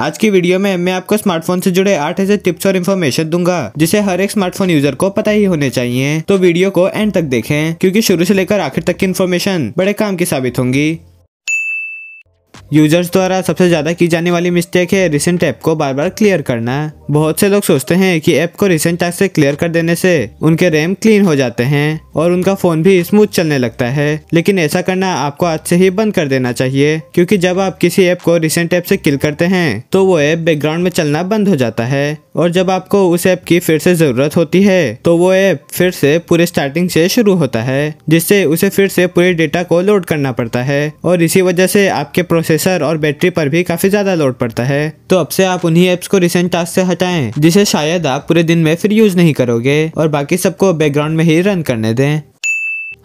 आज की वीडियो में मैं आपको स्मार्टफोन से जुड़े आठ ऐसे टिप्स और इन्फॉर्मेशन दूंगा जिसे हर एक स्मार्टफोन यूजर को पता ही होने चाहिए तो वीडियो को एंड तक देखें क्योंकि शुरू से लेकर आखिर तक की इन्फॉर्मेशन बड़े काम की साबित होंगी यूजर्स द्वारा सबसे ज़्यादा की जाने वाली मिस्टेक है रिसेंट ऐप को बार बार क्लियर करना बहुत से लोग सोचते हैं कि ऐप को रिसेंट टास्क से क्लियर कर देने से उनके रैम क्लीन हो जाते हैं और उनका फ़ोन भी स्मूथ चलने लगता है लेकिन ऐसा करना आपको आज से ही बंद कर देना चाहिए क्योंकि जब आप किसी ऐप को रिसेंट ऐप से किल करते हैं तो वो ऐप बैकग्राउंड में चलना बंद हो जाता है और जब आपको उस ऐप की फिर से ज़रूरत होती है तो वो ऐप फिर से पूरे स्टार्टिंग से शुरू होता है जिससे उसे फिर से पूरे डेटा को लोड करना पड़ता है और इसी वजह से आपके प्रोसेस प्रोसेसर और बैटरी पर भी काफी ज्यादा लोड पड़ता है तो अब से आप उन्हीं एप्स को रिसेंट टास्क से हटाएं जिसे शायद आप पूरे दिन में फिर यूज नहीं करोगे और बाकी सबको बैकग्राउंड में ही रन करने दें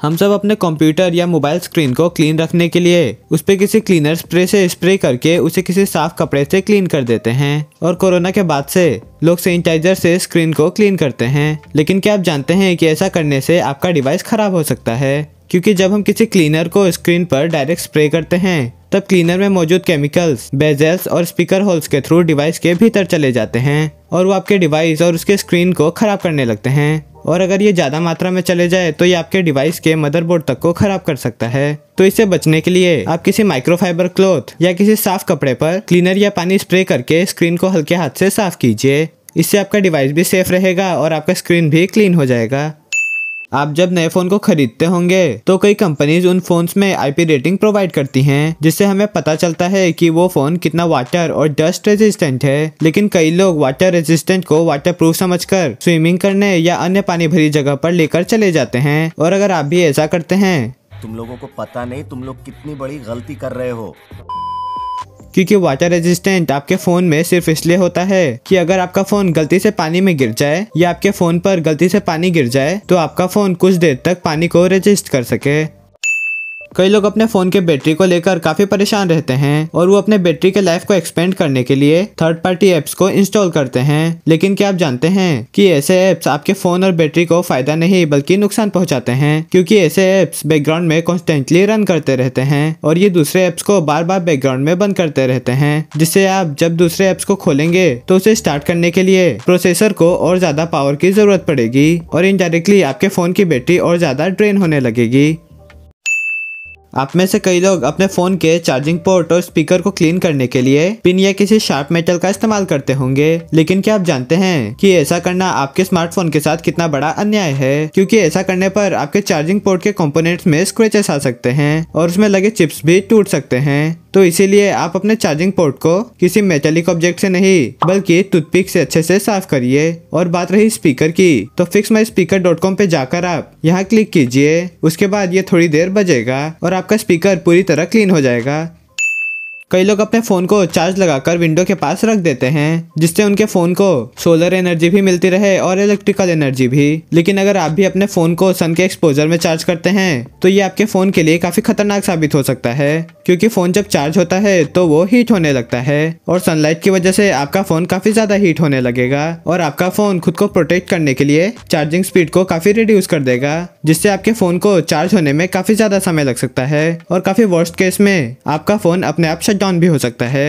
हम सब अपने कंप्यूटर या मोबाइल स्क्रीन को क्लीन रखने के लिए उस पर किसी क्लीनर स्प्रे से स्प्रे करके उसे किसी साफ कपड़े से क्लीन कर देते हैं और कोरोना के बाद से लोग सैनिटाइजर से स्क्रीन को क्लीन करते हैं लेकिन क्या आप जानते हैं कि ऐसा करने से आपका डिवाइस खराब हो सकता है क्योंकि जब हम किसी क्लीनर को स्क्रीन पर डायरेक्ट स्प्रे करते हैं तब क्लीनर में मौजूद केमिकल्स बेजल्स और स्पीकर होल्स के थ्रू डिवाइस के भीतर चले जाते हैं और वो आपके डिवाइस और उसके स्क्रीन को खराब करने लगते हैं और अगर ये ज़्यादा मात्रा में चले जाए तो ये आपके डिवाइस के मदरबोर्ड तक को खराब कर सकता है तो इससे बचने के लिए आप किसी माइक्रोफाइबर क्लोथ या किसी साफ कपड़े पर क्लीनर या पानी स्प्रे करके स्क्रीन को हल्के हाथ से साफ कीजिए इससे आपका डिवाइस भी सेफ रहेगा और आपका स्क्रीन भी क्लीन हो जाएगा आप जब नए फोन को खरीदते होंगे तो कई कंपनीज उन फोन्स में आईपी रेटिंग प्रोवाइड करती हैं जिससे हमें पता चलता है कि वो फोन कितना वाटर और डस्ट रेजिस्टेंट है लेकिन कई लोग वाटर रेजिस्टेंट को वाटर प्रूफ समझ कर स्विमिंग करने या अन्य पानी भरी जगह पर लेकर चले जाते हैं और अगर आप भी ऐसा करते हैं तुम लोगों को पता नहीं तुम लोग कितनी बड़ी गलती कर रहे हो क्योंकि वाटर रेजिस्टेंट आपके फोन में सिर्फ इसलिए होता है कि अगर आपका फोन गलती से पानी में गिर जाए या आपके फोन पर गलती से पानी गिर जाए तो आपका फोन कुछ देर तक पानी को रेजिस्ट कर सके कई लोग अपने फोन के बैटरी को लेकर काफी परेशान रहते हैं और वो अपने बैटरी के लाइफ को एक्सपेंड करने के लिए थर्ड पार्टी एप्स को इंस्टॉल करते हैं लेकिन क्या आप जानते हैं कि ऐसे एप्स आपके फोन और बैटरी को फायदा नहीं बल्कि नुकसान पहुंचाते हैं क्योंकि ऐसे एप्स बैकग्राउंड में कॉन्स्टेंटली रन करते रहते हैं और ये दूसरे एप्स को बार बार बैकग्राउंड में बंद करते रहते हैं जिससे आप जब दूसरे एप्स को खोलेंगे तो उसे स्टार्ट करने के लिए प्रोसेसर को और ज्यादा पावर की जरूरत पड़ेगी और इनडायरेक्टली आपके फोन की बैटरी और ज्यादा ड्रेन होने लगेगी आप में से कई लोग अपने फोन के चार्जिंग पोर्ट और स्पीकर को क्लीन करने के लिए पिन या किसी शार्प मेटल का इस्तेमाल करते होंगे लेकिन क्या आप जानते हैं कि ऐसा करना आपके स्मार्टफोन के साथ कितना बड़ा अन्याय है क्योंकि ऐसा करने पर आपके चार्जिंग पोर्ट के कंपोनेंट्स में स्क्रेचेस आ सकते हैं और उसमें लगे चिप्स भी टूट सकते हैं तो इसीलिए आप अपने चार्जिंग पोर्ट को किसी मेटेलिक ऑब्जेक्ट से नहीं बल्कि टूथपिक से अच्छे से साफ करिए और बात रही स्पीकर की तो fix my speaker dot com पे जाकर आप यहाँ क्लिक कीजिए उसके बाद ये थोड़ी देर बजेगा और आपका स्पीकर पूरी तरह क्लीन हो जाएगा कई लोग अपने फ़ोन को चार्ज लगाकर विंडो के पास रख देते हैं जिससे उनके फ़ोन को सोलर एनर्जी भी मिलती रहे और इलेक्ट्रिकल एनर्जी भी लेकिन अगर आप भी अपने फ़ोन को सन के एक्सपोजर में चार्ज करते हैं तो ये आपके फ़ोन के लिए काफ़ी खतरनाक साबित हो सकता है क्योंकि फ़ोन जब चार्ज होता है तो वो हीट होने लगता है और सनलाइट की वजह से आपका फ़ोन काफ़ी ज़्यादा हीट होने लगेगा और आपका फ़ोन खुद को प्रोटेक्ट करने के लिए चार्जिंग स्पीड को काफ़ी रिड्यूस कर देगा जिससे आपके फ़ोन को चार्ज होने में काफ़ी ज़्यादा समय लग सकता है और काफ़ी वर्स्ट केस में आपका फ़ोन अपने आप डाउन भी हो सकता है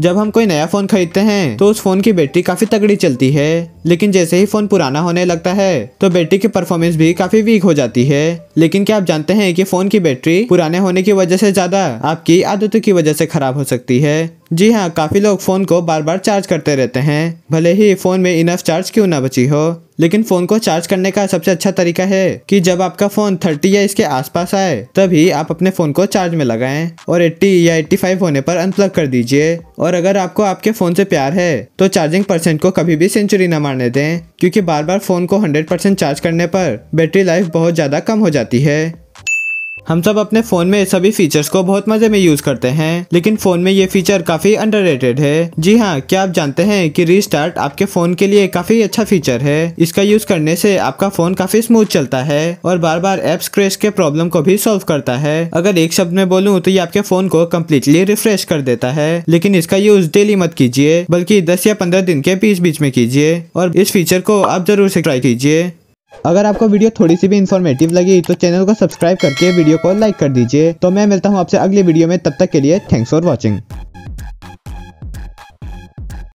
जब हम कोई नया फ़ोन खरीदते हैं तो उस फ़ोन की बैटरी काफ़ी तगड़ी चलती है लेकिन जैसे ही फ़ोन पुराना होने लगता है तो बैटरी की परफॉर्मेंस भी काफ़ी वीक हो जाती है लेकिन क्या आप जानते हैं कि फ़ोन की बैटरी पुराने होने की वजह से ज़्यादा आपकी आदतों की वजह से ख़राब हो सकती है जी हाँ काफ़ी लोग फ़ोन को बार बार चार्ज करते रहते हैं भले ही फ़ोन में इनफ चार्ज क्यों ना बची हो लेकिन फ़ोन को चार्ज करने का सबसे अच्छा तरीका है कि जब आपका फ़ोन 30 या इसके आसपास आए तभी आप अपने फ़ोन को चार्ज में लगाएं और 80 या 85 होने पर अनप्लग कर दीजिए और अगर आपको आपके फ़ोन से प्यार है तो चार्जिंग परसेंट को कभी भी सेंचुरी ना मारने दें क्योंकि बार बार फ़ोन को 100 चार्ज करने पर बैटरी लाइफ बहुत ज़्यादा कम हो जाती है हम सब अपने फोन में सभी फीचर्स को बहुत मजे में यूज करते हैं लेकिन फोन में ये फीचर काफी अंडर है जी हाँ क्या आप जानते हैं कि रीस्टार्ट आपके फोन के लिए काफी अच्छा फीचर है इसका यूज करने से आपका फोन काफी स्मूथ चलता है और बार बार एप्स क्रेश के प्रॉब्लम को भी सोल्व करता है अगर एक शब्द में बोलूँ तो ये आपके फोन को कम्प्लीटली रिफ्रेश कर देता है लेकिन इसका यूज डेली मत कीजिए बल्कि दस या पंद्रह दिन के बीच बीच में कीजिए और इस फीचर को आप जरूर से ट्राई कीजिए अगर आपको वीडियो थोड़ी सी भी इन्फॉर्मेटिव लगी तो चैनल को सब्सक्राइब करके वीडियो को लाइक कर दीजिए तो मैं मिलता हूँ आपसे अगले वीडियो में तब तक के लिए थैंक्स फॉर वॉचिंग